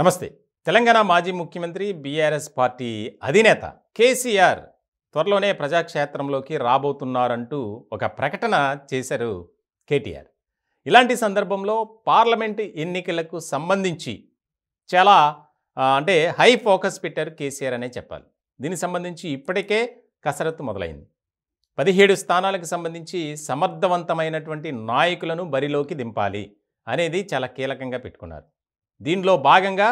నమస్తే తెలంగాణ మాజీ ముఖ్యమంత్రి బీఆర్ఎస్ పార్టీ అధినేత కేసీఆర్ త్వరలోనే ప్రజాక్షేత్రంలోకి రాబోతున్నారంటూ ఒక ప్రకటన చేశారు కేటీఆర్ ఇలాంటి సందర్భంలో పార్లమెంట్ ఎన్నికలకు సంబంధించి చాలా అంటే హై ఫోకస్ పెట్టారు కేసీఆర్ అనే చెప్పాలి దీనికి సంబంధించి ఇప్పటికే కసరత్తు మొదలైంది పదిహేడు స్థానాలకు సంబంధించి సమర్థవంతమైనటువంటి నాయకులను బరిలోకి దింపాలి అనేది చాలా కీలకంగా పెట్టుకున్నారు దీనిలో భాగంగా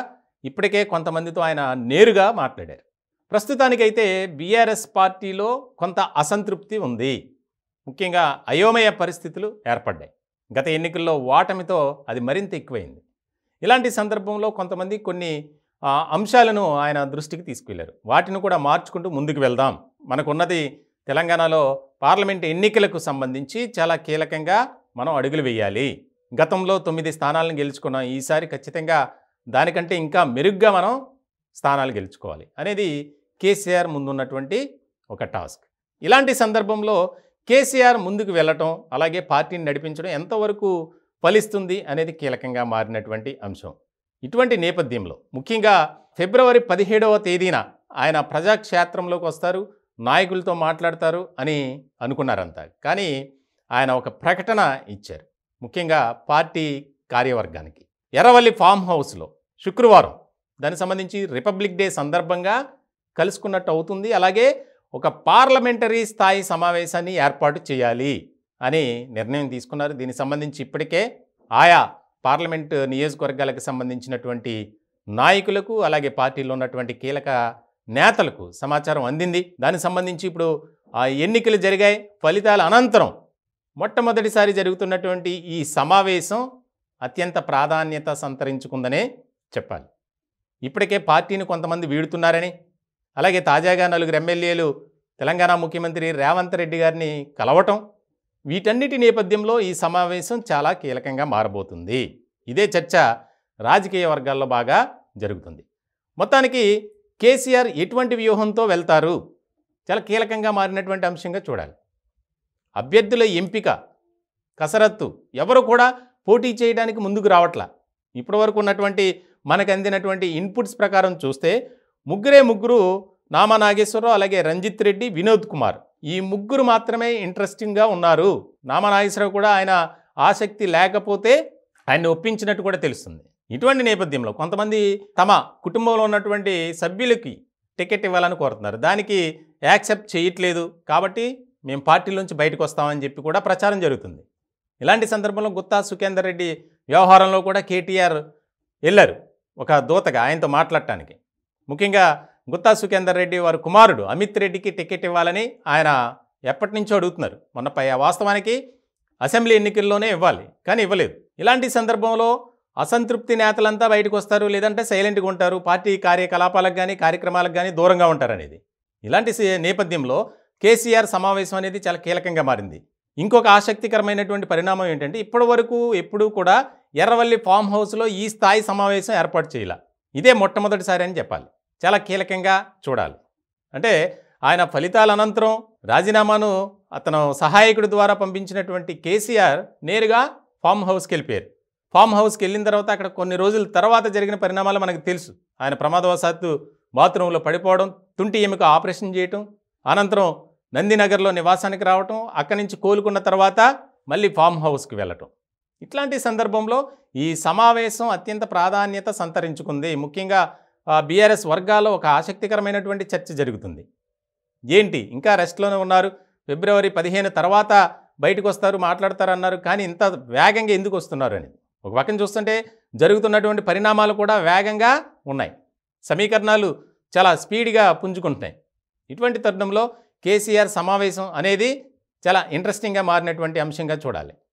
ఇప్పటికే కొంతమందితో ఆయన నేరుగా మాట్లాడారు ప్రస్తుతానికైతే బీఆర్ఎస్ పార్టీలో కొంత అసంతృప్తి ఉంది ముఖ్యంగా అయోమయ పరిస్థితులు ఏర్పడ్డాయి గత ఎన్నికల్లో ఓటమితో అది మరింత ఎక్కువైంది ఇలాంటి సందర్భంలో కొంతమంది కొన్ని అంశాలను ఆయన దృష్టికి తీసుకువెళ్ళారు వాటిని కూడా మార్చుకుంటూ ముందుకు వెళ్దాం మనకున్నది తెలంగాణలో పార్లమెంట్ ఎన్నికలకు సంబంధించి చాలా కీలకంగా మనం అడుగులు వేయాలి గతంలో తొమ్మిది స్థానాలను గెలుచుకున్నాం ఈసారి ఖచ్చితంగా దానికంటే ఇంకా మెరుగ్గా మనం స్థానాలు గెలుచుకోవాలి అనేది కేసీఆర్ ముందున్నటువంటి ఒక టాస్క్ ఇలాంటి సందర్భంలో కేసీఆర్ ముందుకు వెళ్ళటం అలాగే పార్టీని నడిపించడం ఎంతవరకు ఫలిస్తుంది అనేది కీలకంగా మారినటువంటి అంశం ఇటువంటి నేపథ్యంలో ముఖ్యంగా ఫిబ్రవరి పదిహేడవ తేదీన ఆయన ప్రజాక్షేత్రంలోకి వస్తారు నాయకులతో మాట్లాడతారు అని అనుకున్నారంతా కానీ ఆయన ఒక ప్రకటన ఇచ్చారు ముఖ్యంగా పార్టీ కార్యవర్గానికి ఎర్రవల్లి ఫామ్ హౌస్లో శుక్రవారం దానికి సంబంధించి రిపబ్లిక్ డే సందర్భంగా కలుసుకున్నట్టు అవుతుంది అలాగే ఒక పార్లమెంటరీ స్థాయి సమావేశాన్ని ఏర్పాటు చేయాలి అని నిర్ణయం తీసుకున్నారు దీనికి సంబంధించి ఇప్పటికే ఆయా పార్లమెంటు నియోజకవర్గాలకు సంబంధించినటువంటి నాయకులకు అలాగే పార్టీలో ఉన్నటువంటి కీలక నేతలకు సమాచారం అందింది దానికి సంబంధించి ఇప్పుడు ఆ ఎన్నికలు జరిగాయి ఫలితాల అనంతరం మొట్టమొదటిసారి జరుగుతున్నటువంటి ఈ సమావేశం అత్యంత ప్రాధాన్యత సంతరించుకుందనే చెప్పాలి ఇప్పటికే పార్టీని కొంతమంది వీడుతున్నారని అలాగే తాజాగా నలుగురు ఎమ్మెల్యేలు తెలంగాణ ముఖ్యమంత్రి రేవంత్ రెడ్డి గారిని కలవటం వీటన్నిటి నేపథ్యంలో ఈ సమావేశం చాలా కీలకంగా మారబోతుంది ఇదే చర్చ రాజకీయ వర్గాల్లో బాగా జరుగుతుంది మొత్తానికి కేసీఆర్ ఎటువంటి వ్యూహంతో వెళ్తారు చాలా కీలకంగా మారినటువంటి అంశంగా చూడాలి అభ్యర్థుల ఎంపిక కసరత్తు ఎవరు కూడా పోటీ చేయడానికి ముందుకు రావట్లా ఇప్పటి వరకు ఉన్నటువంటి మనకు అందినటువంటి ఇన్పుట్స్ ప్రకారం చూస్తే ముగ్గురే ముగ్గురు నామా నాగేశ్వరరావు అలాగే రంజిత్ రెడ్డి వినోద్ కుమార్ ఈ ముగ్గురు మాత్రమే ఇంట్రెస్టింగ్గా ఉన్నారు నామా నాగేశ్వరరావు కూడా ఆయన ఆసక్తి లేకపోతే ఆయన్ని ఒప్పించినట్టు కూడా తెలుస్తుంది ఇటువంటి నేపథ్యంలో కొంతమంది తమ కుటుంబంలో ఉన్నటువంటి సభ్యులకి టికెట్ ఇవ్వాలని కోరుతున్నారు దానికి యాక్సెప్ట్ చేయట్లేదు కాబట్టి మేము పార్టీలోంచి బయటకు వస్తామని చెప్పి కూడా ప్రచారం జరుగుతుంది ఇలాంటి సందర్భంలో గుత్తా సుఖేందర్ రెడ్డి వ్యవహారంలో కూడా కేటీఆర్ వెళ్ళారు ఒక దూతగా ఆయనతో మాట్లాడటానికి ముఖ్యంగా గుత్తా సుఖేందర్ రెడ్డి వారి కుమారుడు అమిత్ రెడ్డికి టికెట్ ఇవ్వాలని ఆయన ఎప్పటి నుంచో అడుగుతున్నారు మొన్నపై వాస్తవానికి అసెంబ్లీ ఎన్నికల్లోనే ఇవ్వాలి కానీ ఇవ్వలేదు ఇలాంటి సందర్భంలో అసంతృప్తి నేతలంతా బయటకు వస్తారు లేదంటే సైలెంట్గా ఉంటారు పార్టీ కార్యకలాపాలకు కానీ కార్యక్రమాలకు కానీ దూరంగా ఉంటారనేది ఇలాంటి నేపథ్యంలో కేసీఆర్ సమావేశం అనేది చాలా కీలకంగా మారింది ఇంకొక ఆసక్తికరమైనటువంటి పరిణామం ఏంటంటే ఇప్పటి వరకు ఎప్పుడూ కూడా ఎర్రవల్లి ఫామ్ హౌస్లో ఈ స్థాయి సమావేశం ఏర్పాటు చేయాల ఇదే మొట్టమొదటిసారి అని చెప్పాలి చాలా కీలకంగా చూడాలి అంటే ఆయన ఫలితాల అనంతరం రాజీనామాను అతను సహాయకుడి ద్వారా పంపించినటువంటి కేసీఆర్ నేరుగా ఫామ్ హౌస్కి వెళ్ళిపోయారు ఫామ్ హౌస్కి వెళ్ళిన తర్వాత అక్కడ కొన్ని రోజుల తర్వాత జరిగిన పరిణామాలు మనకు తెలుసు ఆయన ప్రమాదవశాత్తు బాత్రూంలో పడిపోవడం తుంటి ఎముక ఆపరేషన్ చేయటం అనంతరం నందినగర్లో నివాసానికి రావటం అక్కడి నుంచి కోలుకున్న తర్వాత మళ్ళీ ఫామ్ హౌస్కి వెళ్ళటం ఇట్లాంటి సందర్భంలో ఈ సమావేశం అత్యంత ప్రాధాన్యత సంతరించుకుంది ముఖ్యంగా బీఆర్ఎస్ వర్గాల్లో ఒక ఆసక్తికరమైనటువంటి చర్చ జరుగుతుంది ఏంటి ఇంకా రెస్ట్లోనే ఉన్నారు ఫిబ్రవరి పదిహేను తర్వాత బయటకు వస్తారు మాట్లాడతారు అన్నారు కానీ ఇంత వేగంగా ఎందుకు వస్తున్నారు అనేది ఒక పక్కన చూస్తుంటే జరుగుతున్నటువంటి పరిణామాలు కూడా వేగంగా ఉన్నాయి సమీకరణాలు చాలా స్పీడ్గా పుంజుకుంటున్నాయి ఇటువంటి తరుణంలో కేసీఆర్ సమావేశం అనేది చాలా ఇంట్రెస్టింగ్గా మారినటువంటి అంశంగా చూడాలి